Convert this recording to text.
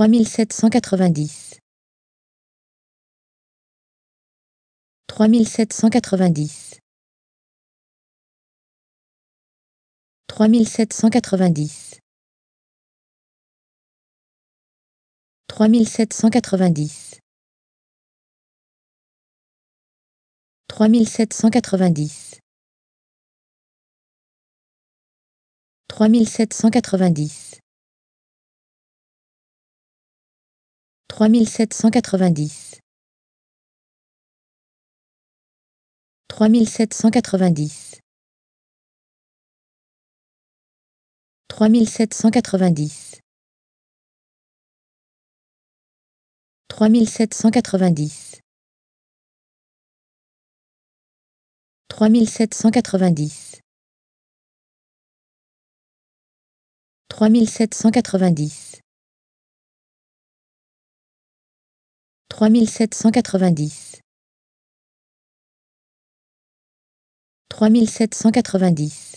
3790 3790 3790 3790 3790 3790 3790 3790 3790 3790 3790 3790 3790 3790